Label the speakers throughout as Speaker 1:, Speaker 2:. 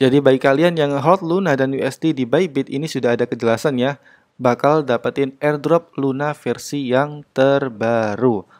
Speaker 1: Jadi bagi kalian yang hold Luna dan USD di Bybit ini sudah ada kejelasan ya, bakal dapetin airdrop Luna versi yang terbaru.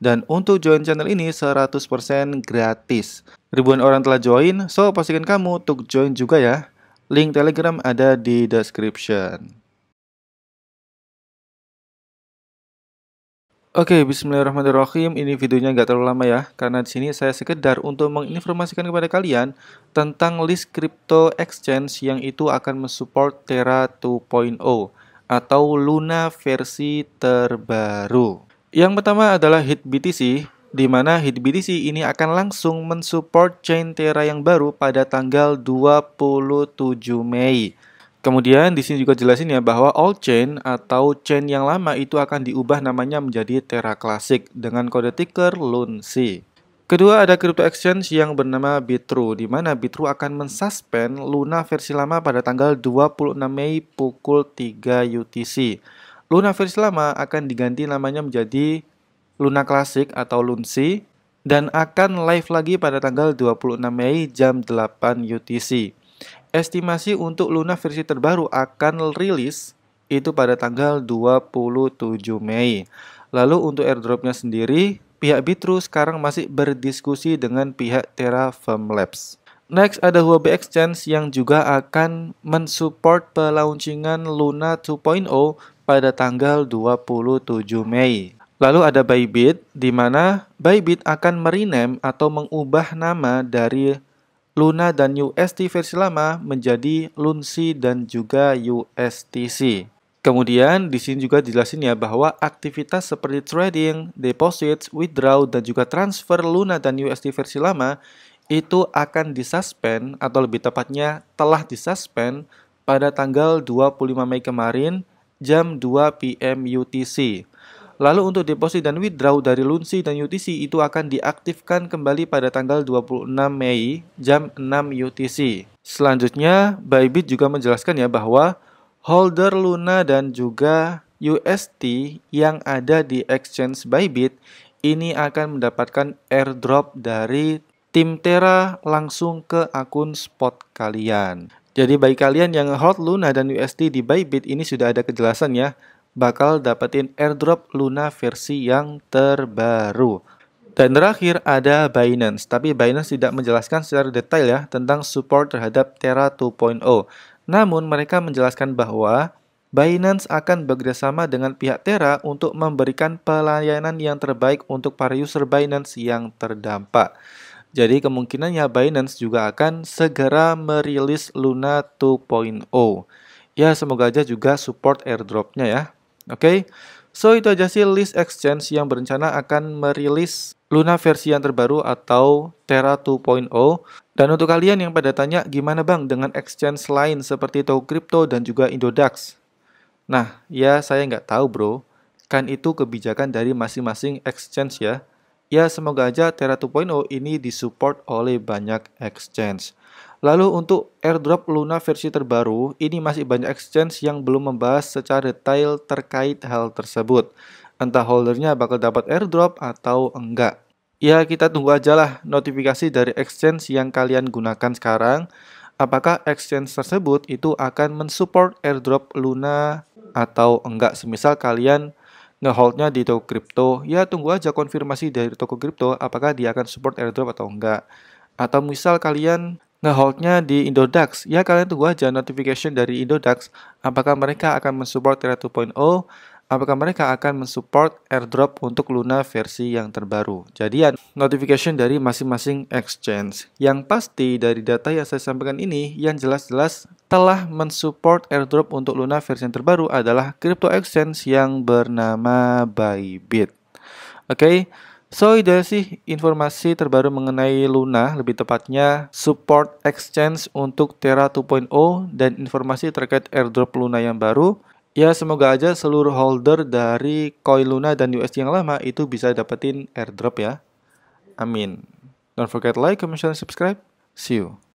Speaker 1: Dan untuk join channel ini 100% gratis. Ribuan orang telah join, so pastikan kamu untuk join juga ya. Link Telegram ada di description. Oke, okay, bismillahirrahmanirrahim. Ini videonya nggak terlalu lama ya, karena di sini saya sekedar untuk menginformasikan kepada kalian tentang list crypto exchange yang itu akan mensupport Terra 2.0 atau Luna versi terbaru. Yang pertama adalah HIT BTC, di mana HIT BTC ini akan langsung mensupport chain Terra yang baru pada tanggal 27 Mei. Kemudian di sini juga jelasin ya bahwa all chain atau chain yang lama itu akan diubah namanya menjadi Terra Classic dengan kode ticker LUNC. Kedua ada crypto exchange yang bernama Bitru, di mana Bitru akan mensuspend Luna versi lama pada tanggal 26 Mei pukul 3 UTC. Luna versi lama akan diganti namanya menjadi Luna Classic atau Lunsi dan akan live lagi pada tanggal 26 Mei jam 8 UTC. Estimasi untuk Luna versi terbaru akan rilis itu pada tanggal 27 Mei. Lalu untuk airdropnya sendiri, pihak Bitru sekarang masih berdiskusi dengan pihak Terra Firm Labs. Next ada Huobi Exchange yang juga akan mensupport peluncingan Luna 2.0 pada tanggal 27 Mei. Lalu ada Bybit, di mana Bybit akan merinem atau mengubah nama dari Luna dan UST versi lama menjadi Lunsi dan juga USTC. Kemudian di sini juga dijelasin ya bahwa aktivitas seperti trading, deposit, withdraw dan juga transfer Luna dan UST versi lama itu akan disuspend atau lebih tepatnya telah disuspend pada tanggal 25 Mei kemarin jam 2 PM UTC. Lalu untuk deposit dan withdraw dari LUNSI dan UTC itu akan diaktifkan kembali pada tanggal 26 Mei jam 6 UTC. Selanjutnya, Bybit juga menjelaskan ya bahwa holder Luna dan juga UST yang ada di exchange Bybit ini akan mendapatkan airdrop dari tim Terra langsung ke akun spot kalian. Jadi bagi kalian yang hold Luna dan USD di Bybit ini sudah ada kejelasan ya, bakal dapetin airdrop Luna versi yang terbaru. Dan terakhir ada Binance, tapi Binance tidak menjelaskan secara detail ya tentang support terhadap Terra 2.0. Namun mereka menjelaskan bahwa Binance akan bekerjasama dengan pihak Terra untuk memberikan pelayanan yang terbaik untuk para user Binance yang terdampak. Jadi kemungkinannya Binance juga akan segera merilis Luna 2.0. Ya semoga aja juga support airdropnya ya. Oke, okay? so itu aja sih list exchange yang berencana akan merilis Luna versi yang terbaru atau Terra 2.0. Dan untuk kalian yang pada tanya gimana bang dengan exchange lain seperti Crypto dan juga Indodax. Nah, ya saya nggak tahu bro, kan itu kebijakan dari masing-masing exchange ya. Ya semoga aja Terra 2.0 ini disupport oleh banyak exchange. Lalu untuk airdrop Luna versi terbaru, ini masih banyak exchange yang belum membahas secara detail terkait hal tersebut. Entah holdernya bakal dapat airdrop atau enggak. Ya kita tunggu aja lah notifikasi dari exchange yang kalian gunakan sekarang. Apakah exchange tersebut itu akan mensupport airdrop Luna atau enggak. Semisal kalian ngeholdnya di toko kripto, ya tunggu aja konfirmasi dari toko kripto apakah dia akan support airdrop atau enggak. Atau misal kalian ngeholdnya di Indodax, ya kalian tunggu aja notification dari Indodax apakah mereka akan mensupport Terra 2.0 apakah mereka akan mensupport airdrop untuk Luna versi yang terbaru. Jadi ya, notification dari masing-masing exchange. Yang pasti dari data yang saya sampaikan ini, yang jelas-jelas telah mensupport airdrop untuk Luna versi yang terbaru adalah crypto exchange yang bernama Bybit. Oke, okay? So itu sih informasi terbaru mengenai Luna, lebih tepatnya support exchange untuk Terra 2.0 dan informasi terkait airdrop Luna yang baru. Ya semoga aja seluruh holder dari Koi Luna dan USD yang lama itu bisa dapetin airdrop ya. Amin. Don't forget like, comment, share, and subscribe. See you.